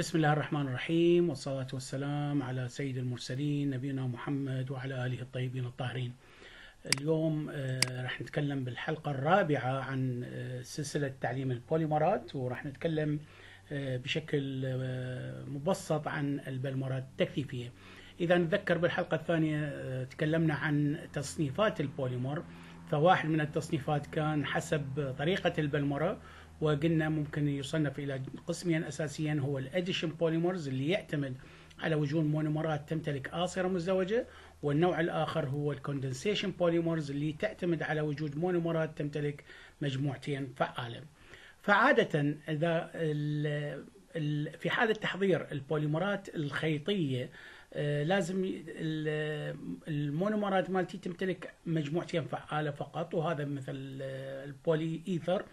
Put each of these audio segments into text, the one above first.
بسم الله الرحمن الرحيم والصلاة والسلام على سيد المرسلين نبينا محمد وعلى آله الطيبين الطاهرين اليوم آه، راح نتكلم بالحلقة الرابعة عن آه، سلسلة تعليم البوليمرات وراح نتكلم آه، بشكل مبسط عن البلمرات التكثيفية إذا نتذكر بالحلقة الثانية تكلمنا عن تصنيفات البوليمر فواحد من التصنيفات كان حسب طريقة البلمرة وقلنا ممكن يصنف الى قسمين اساسيين هو الاديشن بوليمرز اللي يعتمد على وجود مونومرات تمتلك آصرة مزدوجة والنوع الآخر هو الكوندنسيشن بوليمرز اللي تعتمد على وجود مونومرات تمتلك مجموعتين فعالة فعادة إذا في حالة تحضير البوليمرات الخيطية آه، لازم المونومرات مالتي تمتلك مجموعتين فعالة فقط وهذا مثل آه، البولي إيثر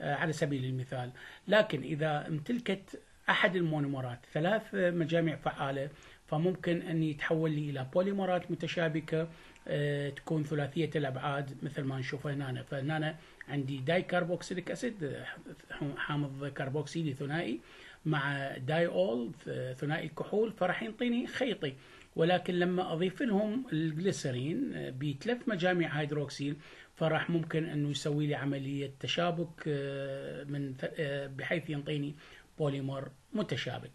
آه، على سبيل المثال لكن إذا امتلكت أحد المونومرات ثلاث مجاميع فعالة فممكن أن يتحول لي إلى بوليمرات متشابكة آه، تكون ثلاثية الأبعاد مثل ما نشوف هنا فهنا عندي داي كاربوكسيليك أسيد حامض كربوكسيلي ثنائي مع داي أول ثنائي الكحول فراح ينطيني خيطي ولكن لما أضيف لهم الجليسرين آه، بثلاث مجاميع هيدروكسيل فراح ممكن انه يسوي لي عمليه تشابك آه، من آه، بحيث ينطيني بوليمر متشابك.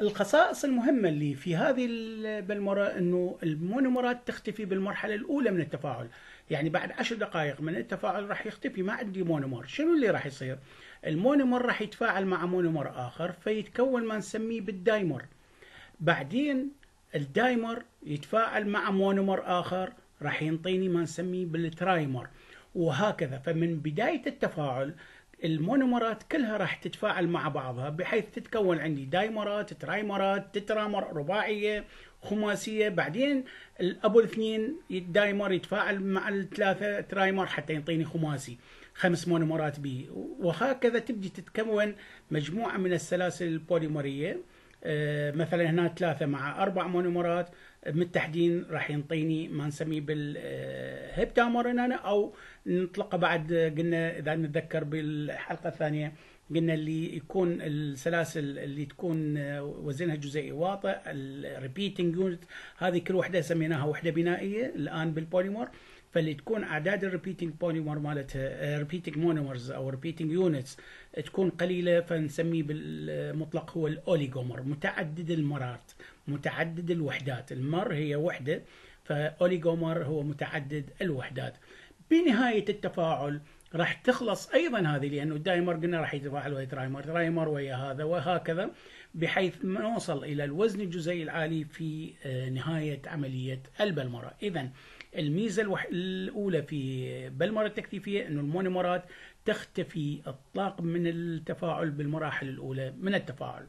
الخصائص المهمة اللي في هذه البلمرة انه المونومرات تختفي بالمرحلة الأولى من التفاعل، يعني بعد عشر دقائق من التفاعل راح يختفي ما عندي مونومر، شنو اللي راح يصير؟ المونومر راح يتفاعل مع مونومر آخر فيتكون ما نسميه بالدايمر. بعدين الدايمر يتفاعل مع مونومر آخر راح ينطيني ما نسميه بالترايمر وهكذا فمن بداية التفاعل المونومرات كلها راح تتفاعل مع بعضها بحيث تتكون عندي دايمرات ترايمرات تترامر رباعية خماسية بعدين الأبو الاثنين الدايمر يتفاعل مع الثلاثة ترايمر حتى ينطيني خماسي خمس مونومرات بي وهكذا تبدي تتكون مجموعة من السلاسل البوليمرية آه، مثلا هنا ثلاثة مع أربع مونومرات بالتحديد راح ينطيني ما نسميه بالهبتامر آه، هنا أو نطلقه بعد قلنا إذا نتذكر بالحلقة الثانية قلنا اللي يكون السلاسل اللي تكون آه، وزنها جزيئي واطئ الريبيتنج يونت هذه كل وحده سميناها وحده بنائيه الان بالبوليمر فاللي تكون اعداد الريبيتنج بوليمر مالتها ريبيتنج مونومرز او ريبيتنج يونتس تكون قليله فنسميه بالمطلق هو الاوليغومر متعدد المرات متعدد الوحدات المر هي وحده فاوليغومر هو متعدد الوحدات بنهايه التفاعل راح تخلص ايضا هذه لانه الدايمر قلنا راح يتفاعل ويا ترايمر ترايمر ويا هذا وهكذا بحيث نوصل الى الوزن الجزيئي العالي في آه، نهايه عمليه البلمره اذا الميزة الأولى في بالمرة التكثيفية أنه المونومرات تختفي الطاقم من التفاعل بالمراحل الأولى من التفاعل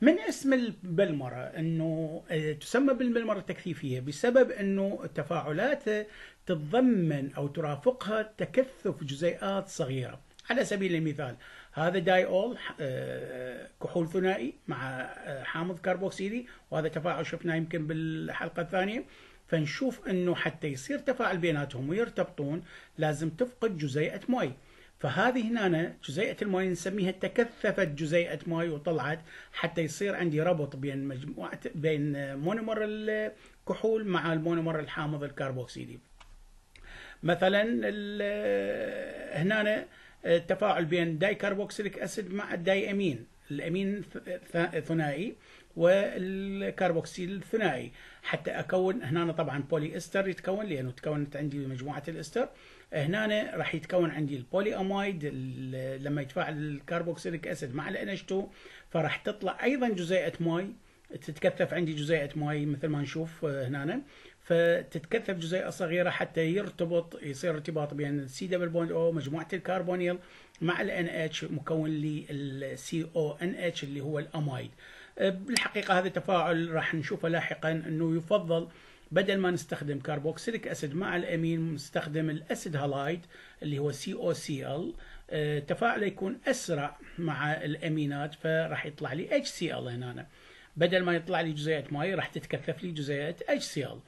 من اسم البلمرة أنه آه، تسمى بالبلمرة التكثيفية بسبب أنه تفاعلاتها تتضمن أو ترافقها تكثف جزيئات صغيرة على سبيل المثال هذا دايول آه، كحول ثنائي مع آه، حامض كربوكسيلي وهذا تفاعل شفناه يمكن بالحلقة الثانية فنشوف انه حتى يصير تفاعل بيناتهم ويرتبطون لازم تفقد جزيئه مي فهذه هنا جزيئه المي نسميها تكثفت جزيئه مي وطلعت حتى يصير عندي ربط بين مجموعه بين مونومر الكحول مع المونومر الحامض الكربوكسيدي مثلا هنا التفاعل بين داي كربوكسيليك اسيد مع الداي امين الامين ثنائي والكربوكسيل الثنائي حتى اكون هنا طبعا بولي استر يتكون لانه تكونت عندي مجموعه الاستر هنا راح يتكون عندي البولي امايد لما يتفاعل الكربوكسيليك اسيد مع ال NH2 فراح تطلع ايضا جزيئه ماي تتكثف عندي جزيئه ماي مثل ما نشوف آه، هنا فتتكثف جزيئه صغيره حتى يرتبط يصير ارتباط بين السي دبل بوند او مجموعه الكربونيل مع ال NH مكون لي السي او ان اتش اللي هو الامايد أه، بالحقيقه هذا تفاعل راح نشوفه لاحقا انه يفضل بدل ما نستخدم كاربوكسيليك اسيد مع الامين نستخدم الاسيد هالايد اللي هو سي او سي ال تفاعله يكون اسرع مع الامينات فراح يطلع لي اتش سي ال هنا بدل ما يطلع لي جزيئات ماي راح تتكثف لي جزيئات اتش أه، سي ال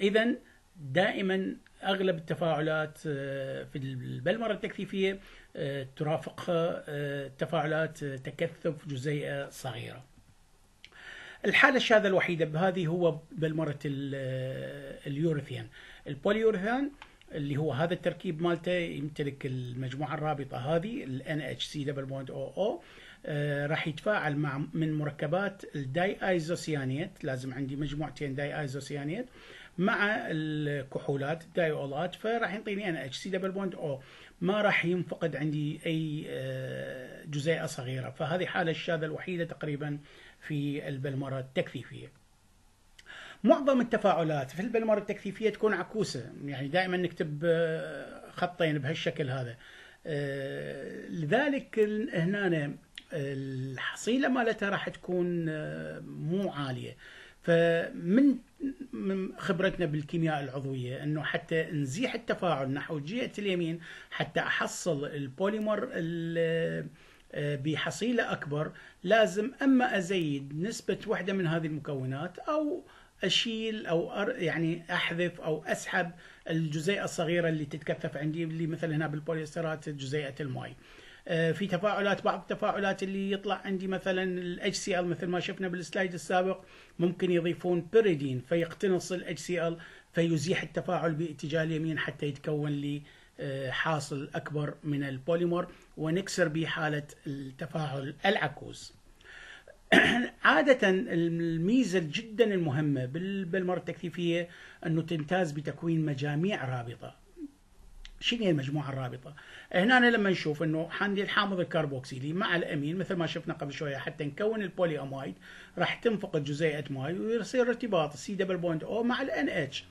اذا دائما اغلب التفاعلات آه، في البلمره التكثيفيه آه، ترافقها آه، تفاعلات تكثف جزيئه صغيره. الحاله الشاذه الوحيده بهذه هو بلمره اليورثيان البوليوريثان اللي هو هذا التركيب مالته يمتلك المجموعه الرابطه هذه ال NHC double bond OO آه راح يتفاعل مع من مركبات الداي ايزوسيانيت لازم عندي مجموعتين داي ايزوسيانيت مع الكحولات الدايولات فراح يعطيني انا اتش سي دبل بوند او ما راح ينفقد عندي اي آه، جزيئه صغيره فهذه الحاله الشاذه الوحيده تقريبا في البلمره التكثيفيه. معظم التفاعلات في البلمره التكثيفيه تكون عكوسه يعني دائما نكتب آه، خطين بهالشكل هذا آه، لذلك هنا الحصيله مالتها راح تكون مو عاليه فمن من خبرتنا بالكيمياء العضوية أنه حتى نزيح التفاعل نحو جهة اليمين حتى أحصل البوليمر آه، بحصيلة أكبر لازم أما أزيد نسبة وحدة من هذه المكونات أو اشيل او أر يعني احذف او اسحب الجزيئه الصغيره اللي تتكثف عندي اللي مثلا هنا بالبوليسترات جزيئه الماي. آه، في تفاعلات بعض التفاعلات اللي يطلع عندي مثلا الاتش سي ال مثل ما شفنا بالسلايد السابق ممكن يضيفون بيريدين فيقتنص الاتش سي ال فيزيح التفاعل باتجاه اليمين حتى يتكون لي آه، حاصل أكبر من البوليمر ونكسر به حالة التفاعل العكوز عادة الميزة جدا المهمة بالمرة التكثيفية أنه تمتاز بتكوين مجاميع رابطة شنو هي المجموعه الرابطه؟ هنا لما نشوف انه حندي الحامض الكربوكسيلي مع الامين مثل ما شفنا قبل شويه حتى نكون البولي امايد راح تنفقد جزيئه ماي ويصير ارتباط سي دبل بوند او مع الان اتش.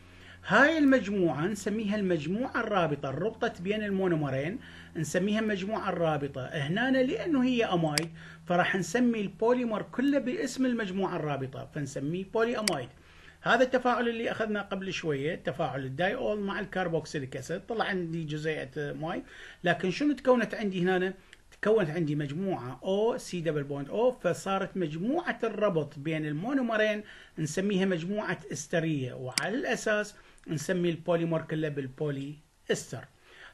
هاي المجموعة نسميها المجموعة الرابطة الربطة بين المونومرين نسميها المجموعة الرابطة هنا لأنه هي أمايد فراح نسمي البوليمر كله باسم المجموعة الرابطة فنسميه بولي أمايد هذا التفاعل اللي اخذناه قبل شويه تفاعل الداي اول مع الكربوكسيليك اسيد طلع عندي جزيئه ماي لكن شنو تكونت عندي هنا تكونت عندي مجموعه او سي دبل بوند او فصارت مجموعه الربط بين المونومرين نسميها مجموعه استريه وعلى الاساس نسمي البوليمر كله بالبولي استر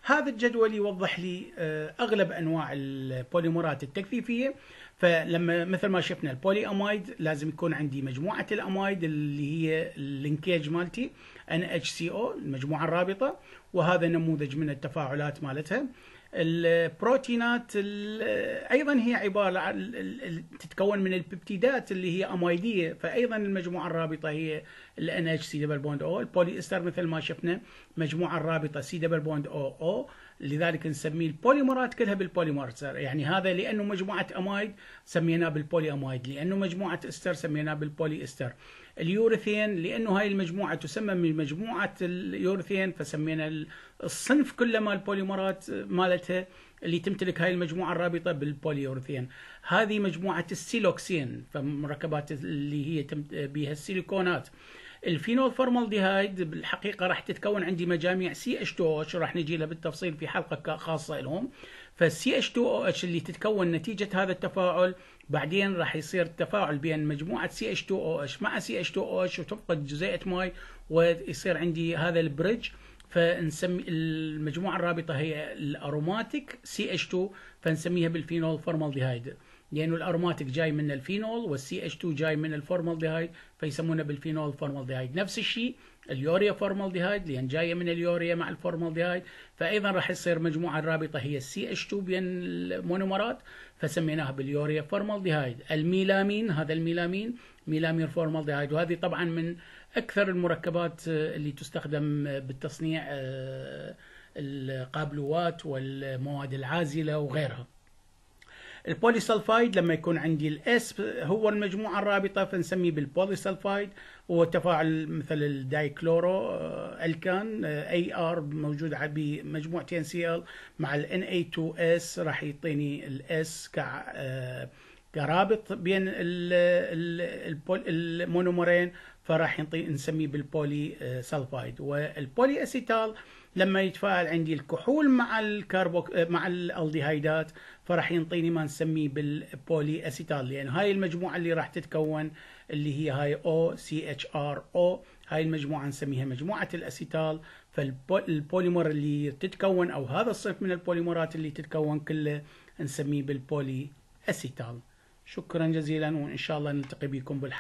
هذا الجدول يوضح لي آه، اغلب انواع البوليمرات التكثيفيه فلما مثل ما شفنا البولي امايد لازم يكون عندي مجموعه الامايد اللي هي اللينكيج مالتي ان اتش سي او المجموعه الرابطه وهذا نموذج من التفاعلات مالتها البروتينات ايضا هي عباره تتكون من الببتيدات اللي هي امايديه فايضا المجموعه الرابطه هي الان اتش سي دبل بوند او البولي استر مثل ما شفنا مجموعه الرابطه سي دبل بوند او او لذلك نسميه البوليمرات كلها بالبوليمر يعني هذا لانه مجموعه امايد سميناه بالبولي امايد لانه مجموعه استر سميناه بالبولي استر اليورثين لانه هاي المجموعه تسمى من مجموعه اليورثين فسمينا الصنف كله مال البوليمرات آه، مالتها اللي تمتلك هاي المجموعه الرابطه بالبوليورثين هذه مجموعه السيلوكسين فمركبات اللي هي بها السيليكونات الفينول فورمالديهايد بالحقيقه راح تتكون عندي مجاميع سي اتش 2 او اتش راح نجي لها بالتفصيل في حلقه خاصه لهم فالسي اتش 2 او اتش اللي تتكون نتيجه هذا التفاعل بعدين راح يصير التفاعل بين مجموعه سي اتش 2 او اتش مع سي اتش 2 او اتش وتفقد جزيئه ماي ويصير عندي هذا البريدج فنسمي المجموعه الرابطه هي الاروماتيك سي اتش 2 فنسميها بالفينول فورمالديهايد لانه الاروماتيك جاي من الفينول والسي اتش 2 جاي من الفورمالديهايد فيسمونه بالفينول فورمالديهايد نفس الشيء اليوريا فورمالديهايد لان جايه من اليوريا مع الفورمالديهايد فايضا راح يصير مجموعه الرابطه هي السي اتش 2 بين المونومرات فسميناها باليوريا فورمالديهايد الميلامين هذا الميلامين ميلامير فورمالديهايد وهذه طبعا من اكثر المركبات آه، اللي تستخدم بالتصنيع آه، القابلوات والمواد العازله وغيرها البوليسلفايد لما يكون عندي الاس هو المجموعه الرابطه فنسميه بالبوليسلفايد هو تفاعل مثل الدايكلورو آه، الكان اي آه، ار موجود بمجموعتين سي ال مع الان اي 2 اس راح يعطيني الاس ك آه، كرابط بين المونومرين فراح نسميه بالبولي سلفايد والبولي اسيتال لما يتفاعل عندي الكحول مع الكربو مع الالديهايدات فراح ينطيني ما نسميه بالبولي اسيتال لان يعني هاي المجموعه اللي راح تتكون اللي هي هاي او سي اتش ار او هاي المجموعه نسميها مجموعه الاسيتال فالبوليمر اللي تتكون او هذا الصنف من البوليمرات اللي تتكون كله نسميه بالبولي اسيتال شكرا جزيلا وان شاء الله نلتقي بكم بالحلقه